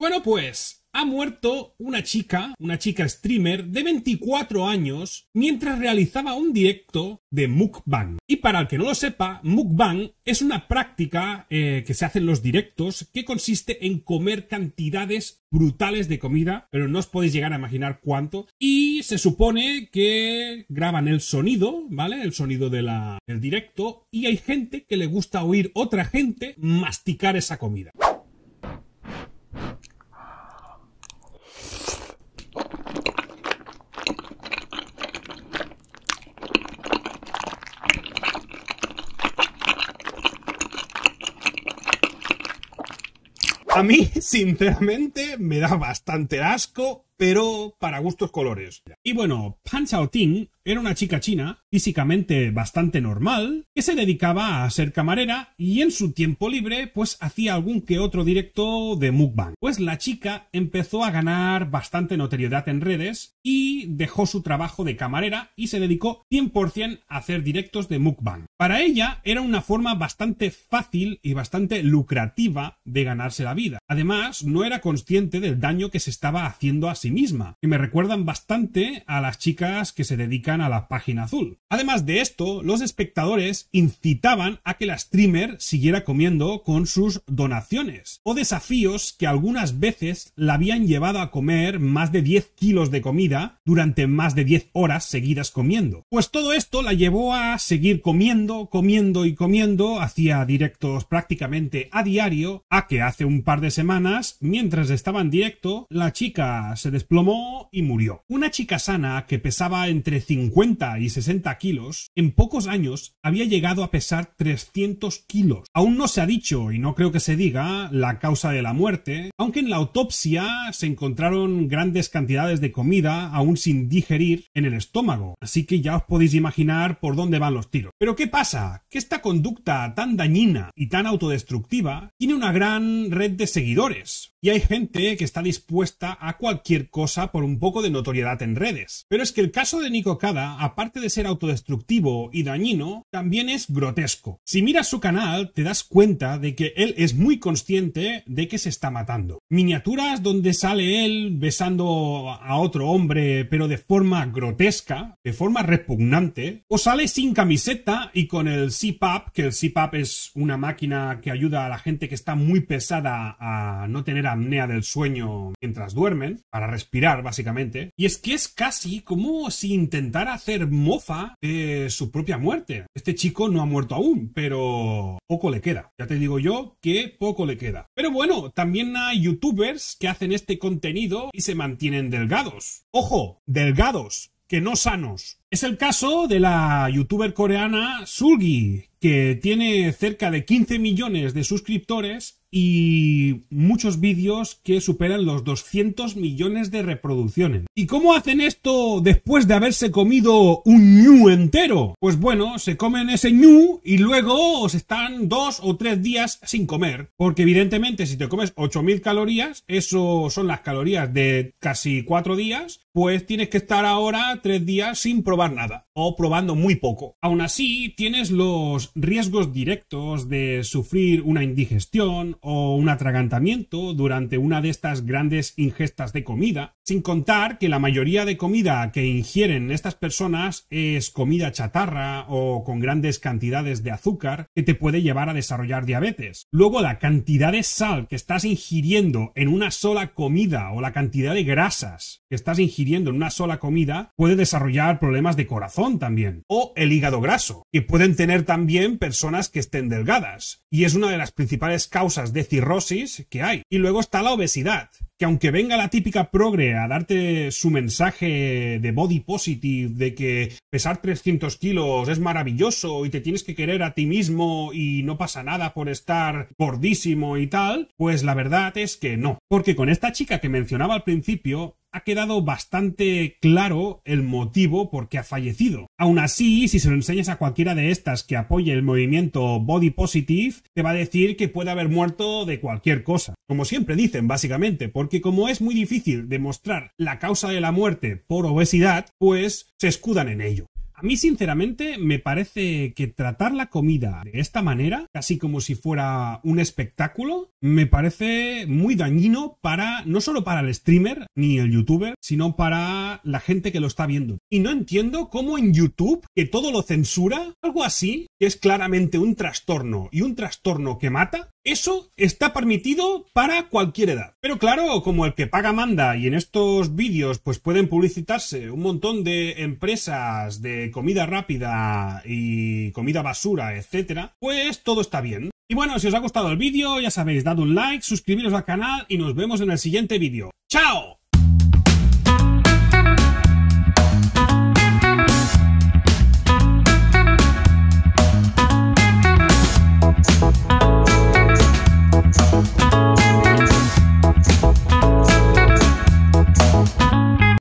Bueno, pues ha muerto una chica, una chica streamer de 24 años, mientras realizaba un directo de mukbang. Y para el que no lo sepa, mukbang es una práctica eh, que se hace en los directos que consiste en comer cantidades brutales de comida, pero no os podéis llegar a imaginar cuánto. Y se supone que graban el sonido, ¿vale? El sonido de del directo. Y hay gente que le gusta oír otra gente masticar esa comida. A mí, sinceramente, me da bastante asco, pero para gustos colores. Y bueno, Pan Ting era una chica china, físicamente bastante normal, que se dedicaba a ser camarera y en su tiempo libre pues hacía algún que otro directo de mukbang. Pues la chica empezó a ganar bastante notoriedad en redes y dejó su trabajo de camarera y se dedicó 100% a hacer directos de mukbang. Para ella era una forma bastante fácil y bastante lucrativa de ganarse la vida. Además, no era consciente del daño que se estaba haciendo a sí misma, Y me recuerdan bastante a las chicas que se dedican a la página azul. Además de esto, los espectadores incitaban a que la streamer siguiera comiendo con sus donaciones o desafíos que algunas veces la habían llevado a comer más de 10 kilos de comida durante más de 10 horas seguidas comiendo. Pues todo esto la llevó a seguir comiendo, comiendo y comiendo, hacía directos prácticamente a diario, a que hace un par de semanas, mientras estaba en directo, la chica se desplomó y murió. Una chica sana que pesaba entre 50 50 y 60 kilos, en pocos años había llegado a pesar 300 kilos. Aún no se ha dicho, y no creo que se diga, la causa de la muerte, aunque en la autopsia se encontraron grandes cantidades de comida aún sin digerir en el estómago, así que ya os podéis imaginar por dónde van los tiros. Pero ¿qué pasa? Que esta conducta tan dañina y tan autodestructiva tiene una gran red de seguidores, y hay gente que está dispuesta a cualquier cosa por un poco de notoriedad en redes. Pero es que el caso de Nico aparte de ser autodestructivo y dañino, también es grotesco. Si miras su canal, te das cuenta de que él es muy consciente de que se está matando. Miniaturas donde sale él besando a otro hombre, pero de forma grotesca, de forma repugnante, o sale sin camiseta y con el CPAP, que el CPAP es una máquina que ayuda a la gente que está muy pesada a no tener apnea del sueño mientras duermen, para respirar básicamente. Y es que es casi como si intentara a hacer mofa de su propia muerte. Este chico no ha muerto aún, pero poco le queda. Ya te digo yo que poco le queda. Pero bueno, también hay youtubers que hacen este contenido y se mantienen delgados. Ojo, delgados, que no sanos. Es el caso de la youtuber coreana Sulgi, que tiene cerca de 15 millones de suscriptores y muchos vídeos que superan los 200 millones de reproducciones. ¿Y cómo hacen esto después de haberse comido un ñu entero? Pues bueno, se comen ese ñu y luego están dos o tres días sin comer. Porque evidentemente si te comes 8.000 calorías, eso son las calorías de casi cuatro días, pues tienes que estar ahora tres días sin probar nada o probando muy poco. Aún así, tienes los riesgos directos de sufrir una indigestión o un atragantamiento durante una de estas grandes ingestas de comida sin contar que la mayoría de comida que ingieren estas personas es comida chatarra o con grandes cantidades de azúcar que te puede llevar a desarrollar diabetes. Luego la cantidad de sal que estás ingiriendo en una sola comida o la cantidad de grasas que estás ingiriendo en una sola comida puede desarrollar problemas de corazón también o el hígado graso que pueden tener también personas que estén delgadas y es una de las principales causas de cirrosis que hay. Y luego está la obesidad que aunque venga la típica progre a darte su mensaje de body positive, de que pesar 300 kilos es maravilloso y te tienes que querer a ti mismo y no pasa nada por estar gordísimo y tal, pues la verdad es que no. Porque con esta chica que mencionaba al principio, ha quedado bastante claro el motivo por qué ha fallecido. Aún así, si se lo enseñas a cualquiera de estas que apoye el movimiento body positive, te va a decir que puede haber muerto de cualquier cosa. Como siempre dicen, básicamente, porque como es muy difícil demostrar la causa de la muerte por obesidad, pues se escudan en ello. A mí, sinceramente, me parece que tratar la comida de esta manera, casi como si fuera un espectáculo, me parece muy dañino para, no solo para el streamer ni el youtuber, sino para la gente que lo está viendo. Y no entiendo cómo en YouTube, que todo lo censura, algo así, que es claramente un trastorno y un trastorno que mata, eso está permitido para cualquier edad. Pero claro, como el que paga manda y en estos vídeos pues pueden publicitarse un montón de empresas de comida rápida y comida basura, etcétera, pues todo está bien. Y bueno, si os ha gustado el vídeo, ya sabéis, dad un like, suscribiros al canal y nos vemos en el siguiente vídeo. ¡Chao!